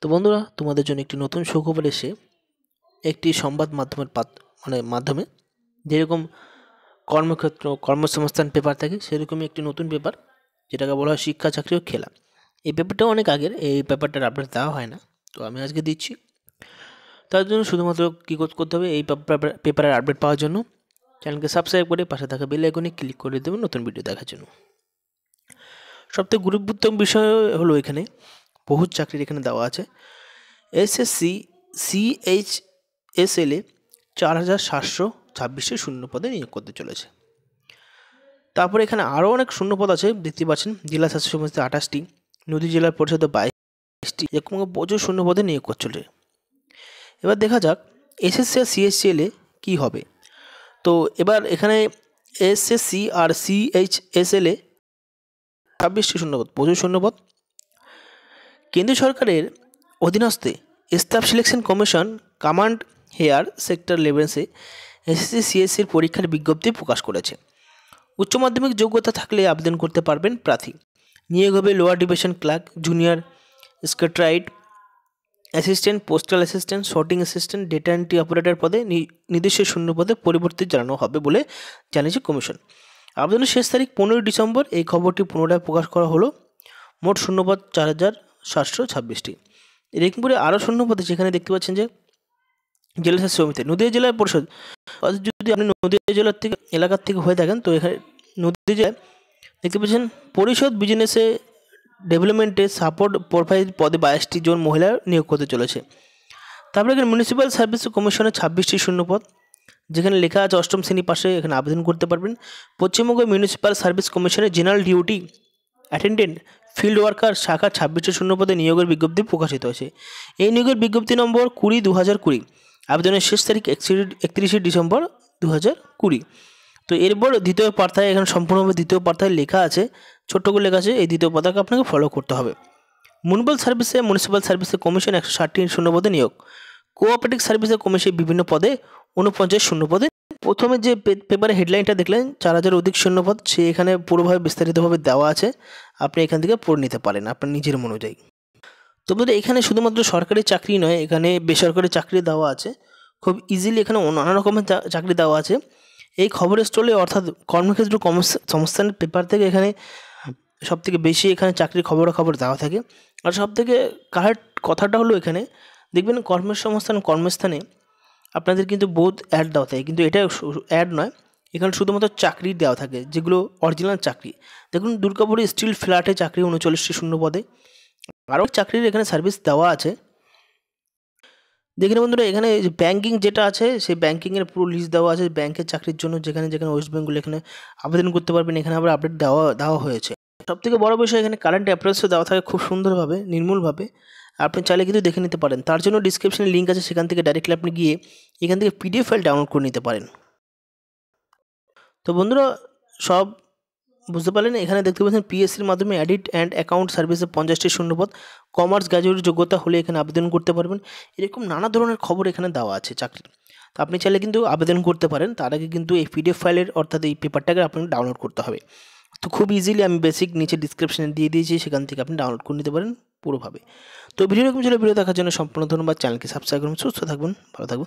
তো বন্ধুরা তোমাদের জন্য একটি নতুন সুখবর এসে একটি সংবাদ মাধ্যমের পাত মানে মাধ্যমে যেরকম কর্মক্ষেত্র কর্মসংস্থান পেপার থাকে সেরকমই একটি নতুন পেপার যেটাকে বলা হয় শিক্ষা চাকরি ও খেলা এই পেপারটাও অনেক আগের এই পেপারটার আপডেট দেওয়া হয় না তো আমি আজকে দিচ্ছি তার জন্য শুধুমাত্র কী করতে হবে এই পেপারের আপডেট পাওয়ার জন্য চ্যানেলকে সাবস্ক্রাইব করে পাশে থাকা বেল আইকনে ক্লিক করে দেবেন নতুন ভিডিও দেখার জন্য সবথেকে গুরুত্বপূর্ণ বিষয় হলো এখানে বহু চাকরির এখানে দেওয়া আছে এসএসসি সিএইচ এস এল এ চার হাজার সাতশো ছাব্বিশে শূন্য পদে নিয়োগ করতে চলেছে তারপরে এখানে আরও অনেক শূন্য পদ আছে দেখতে পাচ্ছেন জেলা স্বাস্থ্য সমিতিতে আঠাশটি নদী জেলার পরিষদে বাইশটি এরকম প্রচুর শূন্য পদে নিয়োগ করছে এবার দেখা যাক এসএসসি আর সিএসসিএলে কী হবে তো এবার এখানে এসএসসি আর এ ছাব্বিশটি শূন্যপদ প্রচুর শূন্যপদ কেন্দ্রীয় সরকারের অধীনস্থে staff selection commission combined higher secondary লেভেন্সে এসএসসি সিএসসির পরীক্ষার বিজ্ঞপ্তি প্রকাশ করেছে উচ্চ মাধ্যমিক যোগ্যতা থাকলে আবেদন করতে পারবেন প্রার্থী নিয়োগ হবে lower division clerk junior secretariat assistant postal assistant sorting assistant data entry operator পদে নির্দিষ্ট শূন্য পদে পরিবর্তন জানানো হবে বলে জানিয়েছে কমিশন আবেদনের শেষ তারিখ পনেরোই ডিসেম্বর এই খবরটি পুনরায় প্রকাশ করা হলো মোট শূন্যপদ চার হাজার সাতশো ছাব্বিশটি রেকমপুরে আরও শূন্যপদে সেখানে দেখতে পাচ্ছেন যে জেলা স্বাস্থ্য সমিতি নদীয়া জেলার পরিষদ যদি আপনি নদীয়া জেলার থেকে এলাকার থেকে হয়ে থাকেন তো এখানে নদীয়া জেলায় দেখতে পাচ্ছেন পরিষদ বিজনেসে ডেভেলপমেন্টে সাপোর্ট প্রোফাইল পদে বাইশটি জন মহিলা নিয়োগ করতে চলেছে তারপরে এখানে মিউনিসিপ্যাল সার্ভিস কমিশনের ছাব্বিশটি শূন্যপথ যেখানে লেখা আছে অষ্টম শ্রেণী পাশে এখানে আবেদন করতে পারবেন পশ্চিমবঙ্গ মিউনিসিপ্যাল সার্ভিস কমিশনের general duty attendant field worker শাখা ছাব্বিশশো শূন্য পদে নিয়োগের বিজ্ঞপ্তি প্রকাশিত হয়েছে এই নিয়োগের বিজ্ঞপ্তি নম্বর কুড়ি দু হাজার কুড়ি আবেদনের শেষ তারিখ একত্রিশে ডিসেম্বর দু হাজার কুড়ি তো এরপর দ্বিতীয় পার্থায় এখানে সম্পূর্ণভাবে দ্বিতীয় পার্থায় লেখা আছে ছোট্ট করে লেখা আছে এই দ্বিতীয় পতাকা আপনাকে ফলো করতে হবে মিউনিসিপাল সার্ভিসে মিউনিসিপ্যাল সার্ভিসে কমিশন একশো ষাটটি শূন্য পদে নিয়োগ কোঅপারেটিভ সার্ভিসে কমিশন বিভিন্ন পদে উনপঞ্চাশ শূন্য পদে প্রথমে যে পেপারে হেডলাইনটা দেখলেন চার হাজার অধিক শূন্যপদ সে এখানে পুরোভাবে বিস্তারিতভাবে দেওয়া আছে আপনি এখান থেকে পড়ে নিতে পারেন আপনার নিজের অনুযায়ী তো এখানে শুধুমাত্র সরকারি চাকরি নয় এখানে বেসরকারি চাকরি দেওয়া আছে খুব ইজিলি এখানে নানা রকমের চাকরি দেওয়া আছে এই খবরের স্টলে অর্থাৎ কর্মক্ষেত্র সংস্থানের পেপার থেকে এখানে সব থেকে বেশি এখানে চাকরির খবরাখবর দেওয়া থাকে আর সব থেকে কাহার কথাটা হলো এখানে দেখবেন কর্মসংস্থান কর্মস্থানে আপনাদের কিন্তু বোধ অ্যাড দেওয়া থাকে কিন্তু এটা অ্যাড নয় এখানে শুধুমাত্র চাকরি দেওয়া থাকে যেগুলো অরিজিনাল চাকরি দেখুন দুর্গাপুরে স্টিল ফ্ল্যাটে চাকরি উনচল্লিশটি শূন্য পদে আরও চাকরির এখানে সার্ভিস দেওয়া আছে দেখুন বন্ধুরা এখানে ব্যাঙ্কিং যেটা আছে সেই ব্যাঙ্কিংয়ের পুরো লিস্ট দেওয়া আছে ব্যাঙ্কের চাকরির জন্য যেখানে যেখানে ওয়েস্ট বেঙ্গল এখানে আবেদন করতে পারবেন এখানে আবার আপডেট দেওয়া দেওয়া হয়েছে সবথেকে বড় বিষয় এখানে কারেন্ট অ্যাফেয়ার্সও দেওয়া থাকে খুব সুন্দরভাবে নির্মূলভাবে আপনি চাইলে কিন্তু দেখে নিতে পারেন তার জন্য ডিসক্রিপশানে লিঙ্ক আছে সেখান থেকে ডাইরেক্টলি আপনি গিয়ে এখান থেকে পিডিএফ ফাইল ডাউনলোড করে নিতে পারেন তো বন্ধুরা সব বুঝতে পারলেন এখানে দেখতে পাচ্ছেন পিএসসির মাধ্যমে অ্যাডিট অ্যান্ড অ্যাকাউন্ট সার্ভিসে পঞ্চাশটি শূন্যপদ কমার্স গ্র্যাজুয়েট যোগ্যতা হলে এখানে আবেদন করতে পারবেন এরকম নানা ধরনের খবর এখানে দেওয়া আছে চাকরির তো আপনি চাইলে কিন্তু আবেদন করতে পারেন তার আগে কিন্তু এই পিডিএফ ফাইলের অর্থাৎ এই পেপারটাকে আপনাকে ডাউনলোড করতে হবে তো খুব ইজিলি আমি বেসিক নিচে ডিসক্রিপশানে দিয়ে দিয়েছি সেখান থেকে আপনি ডাউনলোড করে নিতে পারেন পুরোভাবে তো ভিডিও রকম ছিল ভিডিও দেখার জন্য সম্পূর্ণ ধন্যবাদ চ্যানেলকে সাবস্ক্রাইব করুন সুস্থ থাকবেন ভালো থাকবেন